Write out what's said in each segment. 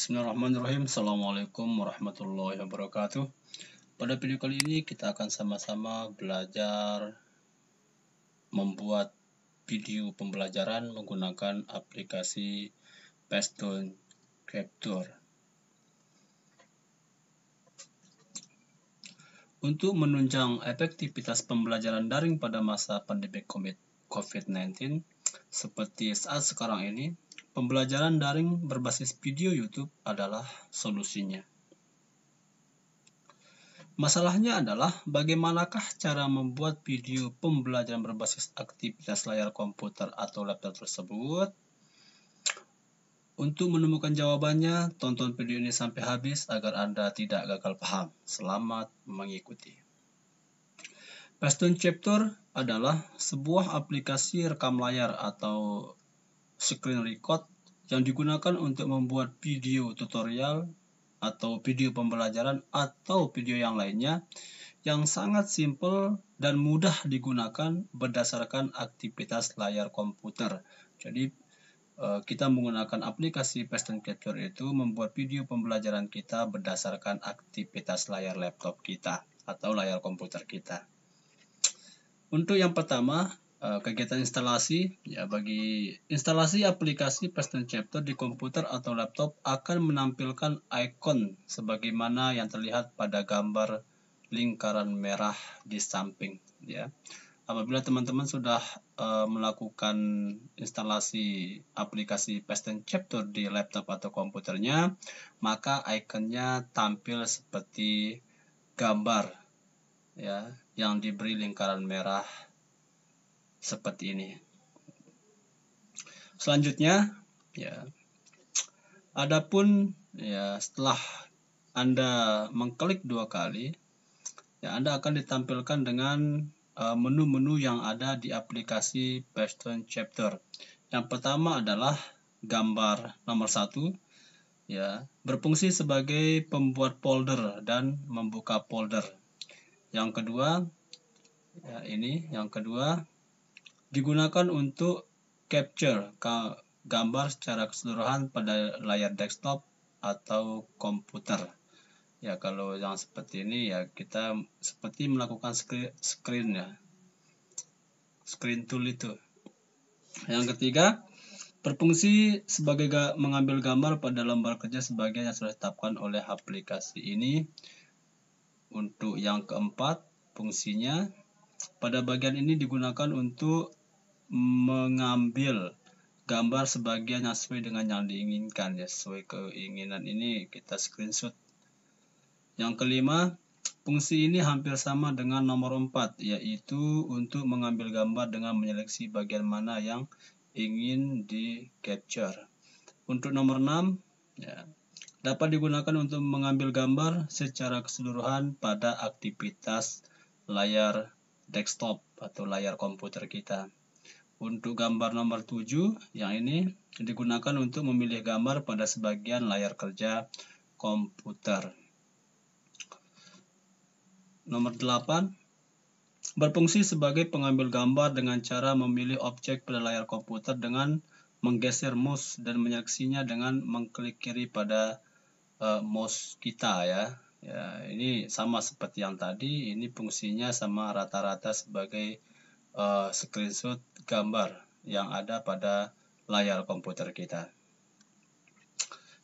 Bismillahirrahmanirrahim. Assalamualaikum warahmatullahi wabarakatuh. Pada video kali ini kita akan sama-sama belajar membuat video pembelajaran menggunakan aplikasi Paston Capture. Untuk menunjang efektivitas pembelajaran daring pada masa pandemi COVID-19 seperti saat sekarang ini, Pembelajaran daring berbasis video YouTube adalah solusinya. Masalahnya adalah bagaimanakah cara membuat video pembelajaran berbasis aktivitas layar komputer atau laptop tersebut? Untuk menemukan jawabannya, tonton video ini sampai habis agar Anda tidak gagal paham. Selamat mengikuti. Paston Chapter adalah sebuah aplikasi rekam layar atau screen record yang digunakan untuk membuat video tutorial atau video pembelajaran atau video yang lainnya yang sangat simple dan mudah digunakan berdasarkan aktivitas layar komputer. Jadi eh, kita menggunakan aplikasi Passion Capture itu membuat video pembelajaran kita berdasarkan aktivitas layar laptop kita atau layar komputer kita. Untuk yang pertama, Eh, kegiatan instalasi ya bagi instalasi aplikasi Preston Chapter di komputer atau laptop akan menampilkan icon, sebagaimana yang terlihat pada gambar lingkaran merah di samping ya apabila teman-teman sudah uh, melakukan instalasi aplikasi Preston Chapter di laptop atau komputernya maka ikonnya tampil seperti gambar ya yang diberi lingkaran merah seperti ini. Selanjutnya, ya, adapun ya setelah Anda mengklik dua kali, ya Anda akan ditampilkan dengan e, menu-menu uh, yang ada di aplikasi Paston Chapter. Yang pertama adalah gambar nomor satu, ya berfungsi sebagai pembuat folder dan membuka folder. Yang kedua, ya ini yang kedua digunakan untuk capture gambar secara keseluruhan pada layar desktop atau komputer. Ya, kalau yang seperti ini ya kita seperti melakukan screen, screen ya. Screen tool itu. Yang ketiga, berfungsi sebagai ga mengambil gambar pada lembar kerja sebagai yang sudah ditetapkan oleh aplikasi ini. Untuk yang keempat, fungsinya pada bagian ini digunakan untuk mengambil gambar sebagian yang sesuai dengan yang diinginkan ya sesuai keinginan ini kita screenshot yang kelima fungsi ini hampir sama dengan nomor 4 yaitu untuk mengambil gambar dengan menyeleksi bagian mana yang ingin di capture untuk nomor 6 ya, dapat digunakan untuk mengambil gambar secara keseluruhan pada aktivitas layar desktop atau layar komputer kita untuk gambar nomor 7 yang ini digunakan untuk memilih gambar pada sebagian layar kerja komputer. Nomor 8 berfungsi sebagai pengambil gambar dengan cara memilih objek pada layar komputer dengan menggeser mouse dan menyaksinya dengan mengklik kiri pada uh, mouse kita ya. Ya, ini sama seperti yang tadi, ini fungsinya sama rata-rata sebagai uh, screenshot gambar yang ada pada layar komputer kita.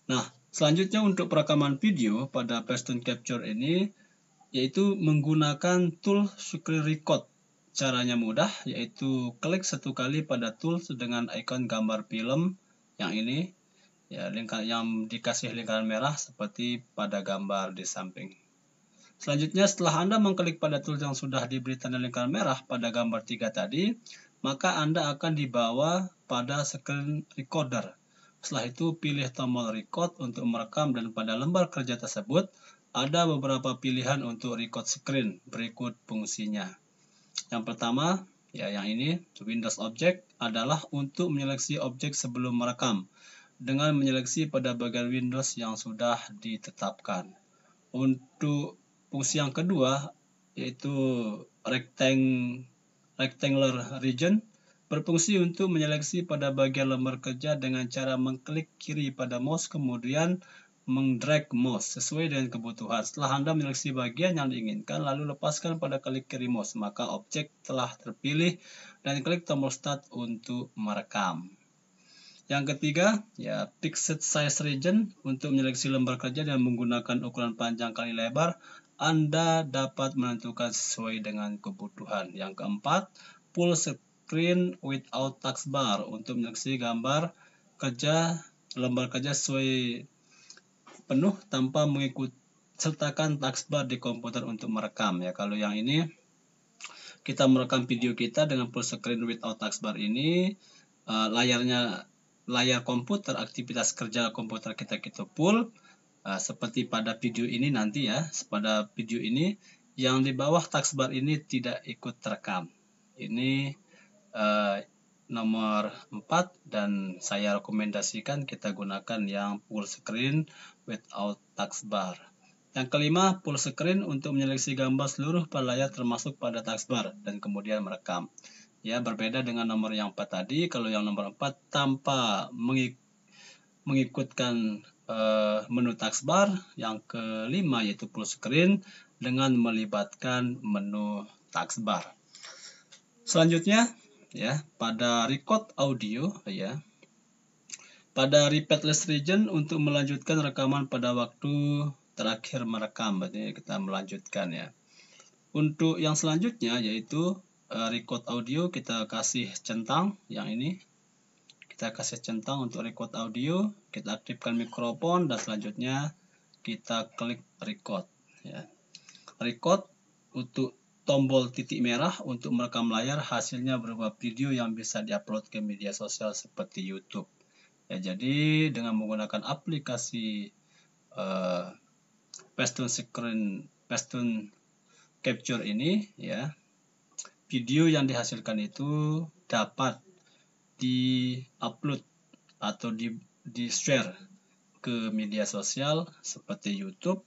Nah, selanjutnya untuk perekaman video pada Preston Capture ini yaitu menggunakan tool Screen Record. Caranya mudah yaitu klik satu kali pada tool dengan ikon gambar film yang ini ya lingkar yang dikasih lingkaran merah seperti pada gambar di samping. Selanjutnya, setelah Anda mengklik pada tool yang sudah diberi tanda lingkaran merah pada gambar 3 tadi, maka Anda akan dibawa pada screen recorder. Setelah itu, pilih tombol record untuk merekam dan pada lembar kerja tersebut, ada beberapa pilihan untuk record screen berikut fungsinya. Yang pertama, ya yang ini, Windows Object adalah untuk menyeleksi objek sebelum merekam dengan menyeleksi pada bagian Windows yang sudah ditetapkan. Untuk Fungsi yang kedua yaitu rectang rectangular region berfungsi untuk menyeleksi pada bagian lembar kerja dengan cara mengklik kiri pada mouse kemudian mengdrag mouse sesuai dengan kebutuhan. Setelah Anda menyeleksi bagian yang diinginkan, lalu lepaskan pada klik kiri mouse, maka objek telah terpilih dan klik tombol Start untuk merekam. Yang ketiga, ya fixed size region untuk menyeleksi lembar kerja dan menggunakan ukuran panjang kali lebar, anda dapat menentukan sesuai dengan kebutuhan. Yang keempat, full screen without taskbar untuk menyaksikan gambar kerja lembar kerja sesuai penuh tanpa mengikut sertakan taskbar di komputer untuk merekam ya. Kalau yang ini kita merekam video kita dengan full screen without taskbar ini eh, layarnya layar komputer aktivitas kerja komputer kita kita full Eh, seperti pada video ini nanti ya pada video ini yang di bawah taskbar ini tidak ikut terekam ini uh, nomor 4 dan saya rekomendasikan kita gunakan yang full screen without taskbar yang kelima, full screen untuk menyeleksi gambar seluruh layar termasuk pada taskbar dan kemudian merekam. Ya, berbeda dengan nomor yang 4 tadi, kalau yang nomor 4 tanpa mengikutkan uh, menu taskbar. Yang kelima yaitu full screen dengan melibatkan menu taskbar. Selanjutnya ya pada record audio ya pada repeatless region untuk melanjutkan rekaman pada waktu terakhir merekam berarti kita melanjutkan ya untuk yang selanjutnya yaitu eh, record audio kita kasih centang yang ini kita kasih centang untuk record audio, kita aktifkan mikrofon dan selanjutnya kita klik record ya. Record untuk tombol titik merah untuk merekam layar hasilnya berupa video yang bisa diupload ke media sosial seperti YouTube. Ya, jadi dengan menggunakan aplikasi uh, Pestun Screen Pestun Capture ini ya video yang dihasilkan itu dapat di upload atau di di share ke media sosial seperti YouTube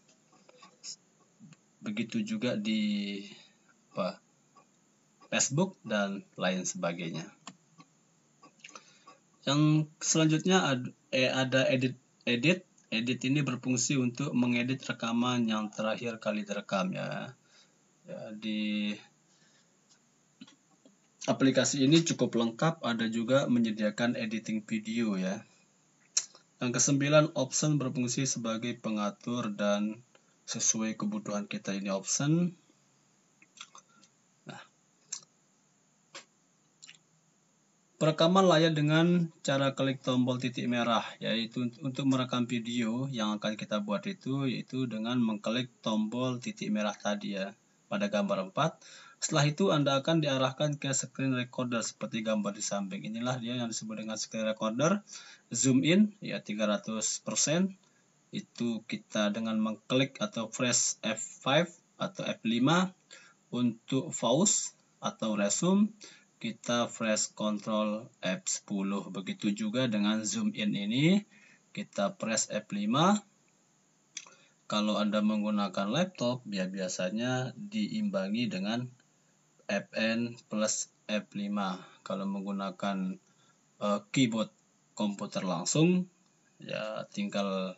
begitu juga di apa, Facebook dan lain sebagainya yang selanjutnya eh, ada, edit edit edit ini berfungsi untuk mengedit rekaman yang terakhir kali direkam ya, ya di aplikasi ini cukup lengkap, ada juga menyediakan editing video ya. Yang kesembilan, option berfungsi sebagai pengatur dan sesuai kebutuhan kita ini option. Nah. Perekaman layar dengan cara klik tombol titik merah, yaitu untuk merekam video yang akan kita buat itu, yaitu dengan mengklik tombol titik merah tadi ya, pada gambar 4 setelah itu Anda akan diarahkan ke screen recorder seperti gambar di samping. Inilah dia yang disebut dengan screen recorder. Zoom in ya 300%. Itu kita dengan mengklik atau press F5 atau F5 untuk pause atau resume kita press Control F10. Begitu juga dengan zoom in ini kita press F5 kalau Anda menggunakan laptop, ya, biasanya diimbangi dengan Fn plus F5 kalau menggunakan uh, keyboard komputer langsung ya tinggal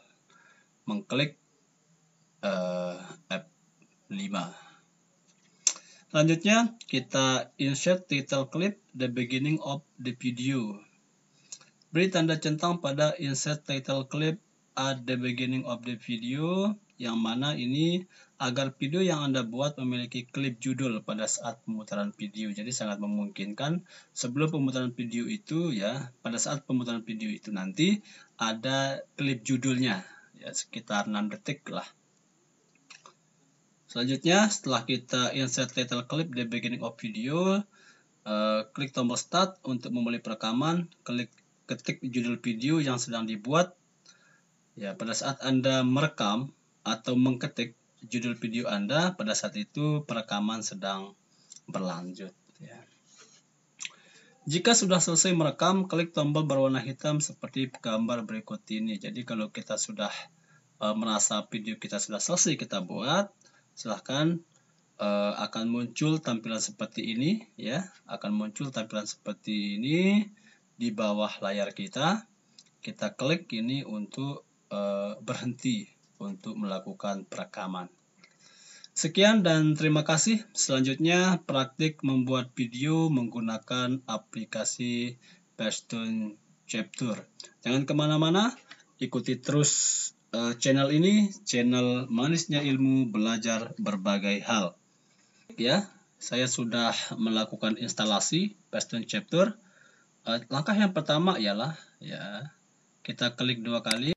mengklik uh, eh, F5 selanjutnya kita insert title clip the beginning of the video beri tanda centang pada insert title clip at the beginning of the video yang mana ini agar video yang Anda buat memiliki klip judul pada saat pemutaran video. Jadi sangat memungkinkan sebelum pemutaran video itu ya, pada saat pemutaran video itu nanti ada klip judulnya ya sekitar 6 detik lah. Selanjutnya setelah kita insert title clip di beginning of video, eh, klik tombol start untuk memulai perekaman, klik ketik judul video yang sedang dibuat. Ya, pada saat Anda merekam atau mengketik judul video Anda pada saat itu perekaman sedang berlanjut. Ya. Jika sudah selesai merekam, klik tombol berwarna hitam seperti gambar berikut ini. Jadi kalau kita sudah e, merasa video kita sudah selesai kita buat, silahkan e, akan muncul tampilan seperti ini, ya, akan muncul tampilan seperti ini di bawah layar kita. Kita klik ini untuk e, berhenti untuk melakukan perekaman. Sekian dan terima kasih. Selanjutnya, praktik membuat video menggunakan aplikasi Pashtun Chapter. Jangan kemana-mana, ikuti terus eh, channel ini, channel Manisnya Ilmu Belajar Berbagai Hal. Ya, saya sudah melakukan instalasi Pashtun Chapter. Eh, langkah yang pertama ialah ya kita klik dua kali.